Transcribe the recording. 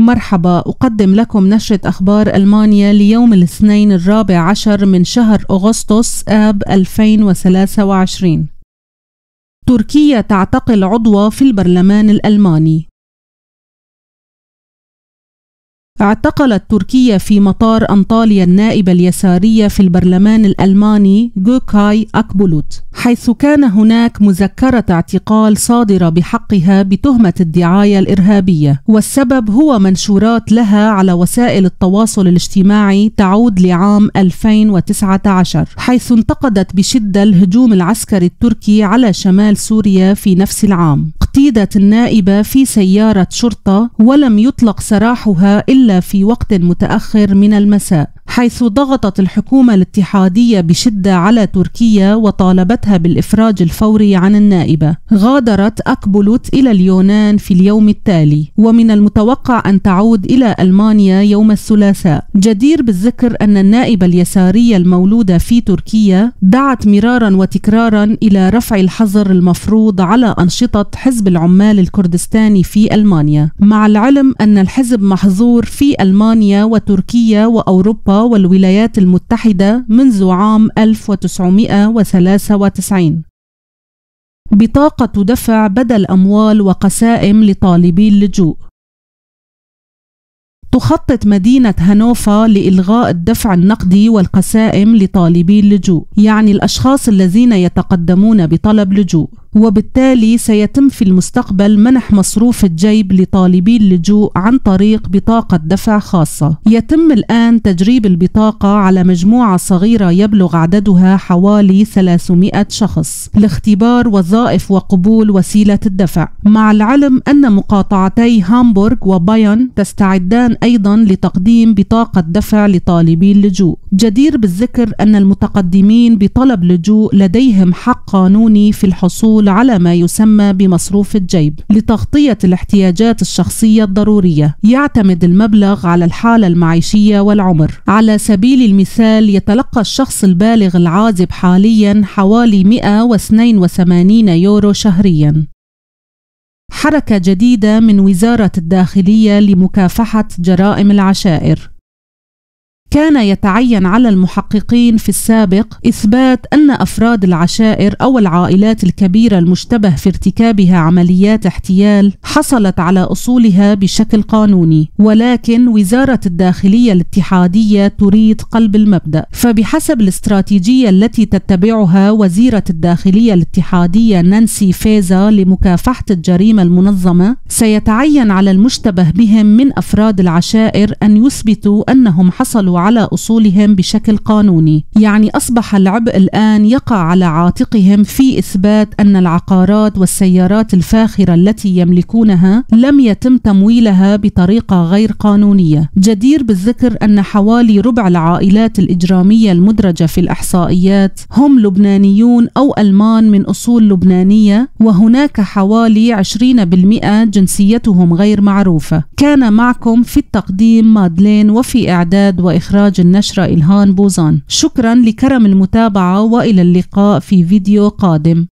مرحبا أقدم لكم نشرة أخبار ألمانيا ليوم الاثنين الرابع عشر من شهر أغسطس آب 2023 تركيا تعتقل عضوة في البرلمان الألماني اعتقلت تركيا في مطار أنطاليا النائبة اليسارية في البرلمان الألماني جوكاي أكبولوت حيث كان هناك مذكرة اعتقال صادرة بحقها بتهمة الدعاية الإرهابية والسبب هو منشورات لها على وسائل التواصل الاجتماعي تعود لعام 2019 حيث انتقدت بشدة الهجوم العسكري التركي على شمال سوريا في نفس العام تخطيدة النائبة في سيارة شرطة ولم يطلق سراحها إلا في وقت متأخر من المساء حيث ضغطت الحكومة الاتحادية بشدة على تركيا وطالبتها بالإفراج الفوري عن النائبة غادرت أكبولوت إلى اليونان في اليوم التالي ومن المتوقع أن تعود إلى ألمانيا يوم الثلاثاء جدير بالذكر أن النائبة اليسارية المولودة في تركيا دعت مرارا وتكرارا إلى رفع الحظر المفروض على أنشطة حزب العمال الكردستاني في ألمانيا مع العلم أن الحزب محظور في ألمانيا وتركيا وأوروبا والولايات المتحدة منذ عام 1993 بطاقة دفع بدل أموال وقسائم لطالبي اللجوء تخطط مدينة هانوفا لإلغاء الدفع النقدي والقسائم لطالبي اللجوء، يعني الأشخاص الذين يتقدمون بطلب لجوء. وبالتالي سيتم في المستقبل منح مصروف الجيب لطالبي اللجوء عن طريق بطاقة دفع خاصة. يتم الآن تجريب البطاقة على مجموعة صغيرة يبلغ عددها حوالي 300 شخص لاختبار وظائف وقبول وسيلة الدفع، مع العلم أن مقاطعتي هامبورغ وبايرن تستعدان أيضا لتقديم بطاقة دفع لطالبي اللجوء. جدير بالذكر أن المتقدمين بطلب لجوء لديهم حق قانوني في الحصول الحصول على ما يسمى بمصروف الجيب لتغطية الاحتياجات الشخصية الضرورية يعتمد المبلغ على الحالة المعيشية والعمر على سبيل المثال يتلقى الشخص البالغ العازب حاليا حوالي 182 يورو شهريا حركة جديدة من وزارة الداخلية لمكافحة جرائم العشائر كان يتعين على المحققين في السابق اثبات ان افراد العشائر او العائلات الكبيره المشتبه في ارتكابها عمليات احتيال حصلت على اصولها بشكل قانوني ولكن وزاره الداخليه الاتحاديه تريد قلب المبدا فبحسب الاستراتيجيه التي تتبعها وزيره الداخليه الاتحاديه نانسي فيزا لمكافحه الجريمه المنظمه سيتعين على المشتبه بهم من افراد العشائر ان يثبتوا انهم حصلوا على اصولهم بشكل قانوني، يعني اصبح العبء الان يقع على عاتقهم في اثبات ان العقارات والسيارات الفاخره التي يملكونها لم يتم تمويلها بطريقه غير قانونيه، جدير بالذكر ان حوالي ربع العائلات الاجراميه المدرجه في الاحصائيات هم لبنانيون او المان من اصول لبنانيه وهناك حوالي 20% جنسيتهم غير معروفه، كان معكم في التقديم مادلين وفي اعداد واخراج إخراج النشرة إلهان بوزان شكرا لكرم المتابعة وإلى اللقاء في فيديو قادم